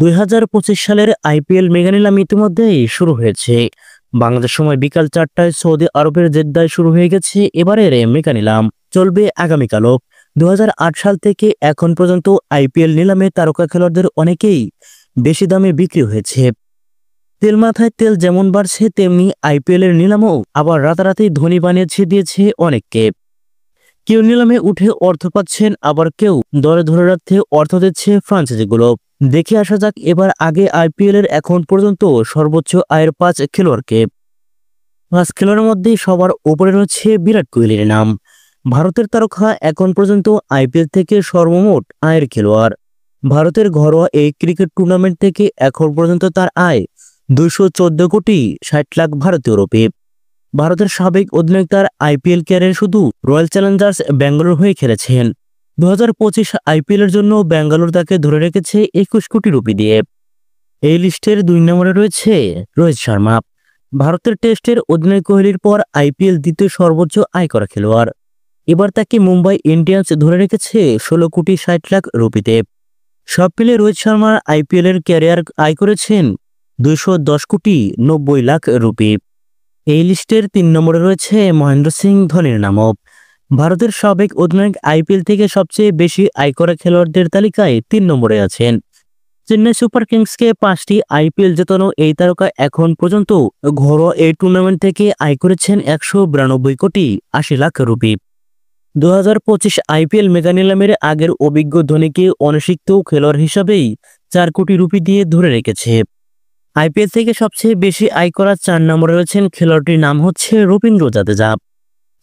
দুই সালের আইপিএল মেগানিলাম ইতিমধ্যেই শুরু হয়েছে বাংলাদেশ সময় বিকাল চারটায় সৌদি আরবের জেদ্দায় শুরু হয়ে গেছে এবারের নিলাম চলবে আগামীকালও দু সাল থেকে এখন পর্যন্ত আইপিএল নিলামে তারকা খেলোয়াড়দের অনেকেই বেশি দামে বিক্রি হয়েছে তেল মাথায় তেল যেমন বাড়ছে তেমনি আইপিএলের নিলামও আবার রাতারাতি ধনী বানিয়েছে দিয়েছে অনেককে কেউ নিলামে উঠে অর্থ পাচ্ছেন আবার কেউ দলে ধরে রাখতে অর্থ দিচ্ছে ফ্রাঞ্চাইজিগুলো দেখে আসা যাক এবার আগে আইপিএল এর এখন পর্যন্ত সর্বোচ্চ আয়ের পাঁচ খেলোয়াড়কে পাঁচ খেলোয়াড়ের মধ্যে সবার ওপরে রয়েছে বিরাট কোহলির নাম ভারতের তারকা এখন পর্যন্ত আইপিএল থেকে সর্বমোট আয়ের খেলোয়াড় ভারতের ঘরোয়া এই ক্রিকেট টুর্নামেন্ট থেকে এখন পর্যন্ত তার আয় দুশো কোটি ষাট লাখ ভারতীয় রুপি ভারতের সাবেক অধিনায়ক তার আইপিএল ক্যারিয়ার শুধু রয়্যাল চ্যালেঞ্জার্স ব্যাঙ্গালোর হয়ে খেলেছেন দু হাজার পঁচিশ আইপিএলের জন্য ব্যাঙ্গালোর তাকে ধরে রেখেছে একুশ কোটি রুপি দিয়ে এই লিস্টের দুই নম্বরে রয়েছে রোহিত শর্মা ভারতের টেস্টের অধিনায়ক কোহলির পর আইপিএল দ্বিতীয় সর্বোচ্চ আয় করা খেলোয়াড় এবার তাকে মুম্বাই ইন্ডিয়ান্স ধরে রেখেছে ষোলো কোটি ষাট লাখ রুপিতে সব মিলে রোহিত শর্মার আইপিএলের ক্যারিয়ার আয় করেছেন দুইশো দশ কোটি নব্বই লাখ রুপি এই লিস্টের তিন নম্বরে রয়েছে মহেন্দ্র সিং ধোনির নামও ভারতের সাবেক অধিনায়ক আইপিএল থেকে সবচেয়ে বেশি আয় করা খেলোয়াড়দের তালিকায় তিন নম্বরে আছেন চেন্নাই সুপার কিংসকে পাঁচটি আইপিএল জেতানো এই তারকা এখন পর্যন্ত ঘরোয়া এই টুর্নামেন্ট থেকে আয় করেছেন একশো বিরানব্বই কোটি আশি লাখ রুপি দু হাজার পঁচিশ আইপিএল মেগানিলামের আগের অভিজ্ঞ ধোনিকে অনুষিক্ত খেলোয়াড় হিসাবেই চার কোটি রুপি দিয়ে ধরে রেখেছে আইপিএল থেকে সবচেয়ে বেশি আয় করা চার নম্বরে রয়েছেন খেলোয়াড়টির নাম হচ্ছে রবীন্দ্র জাদেজা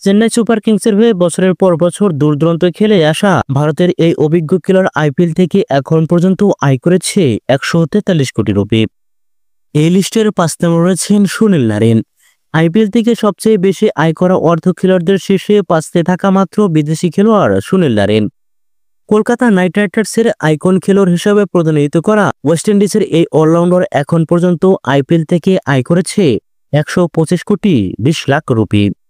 চেন্নাই সুপার কিংসের হয়ে বছরের পর বছর দূর খেলে আসা ভারতের এই অভিজ্ঞ খেলোয়াড় আইপিএল থেকে এখন পর্যন্ত আয় করেছে একশো তেতাল্লিশ কোটি রুপি এই লিস্টের পাঁচ নম্বর রয়েছেন সুনীল নারেন আইপিএল থেকে সবচেয়ে বেশি আয় করা অর্ধ খেলোয়াড়দের শীর্ষে পাঁচতে থাকা মাত্র বিদেশি খেলোয়াড় সুনীল নারেন কলকাতা নাইট রাইডার্সের আইকন খেলোয়াড় হিসেবে প্রতিনিধিত্ব করা ওয়েস্ট ইন্ডিজের এই অলরাউন্ডার এখন পর্যন্ত আইপিএল থেকে আয় করেছে একশো কোটি বিশ লাখ রুপি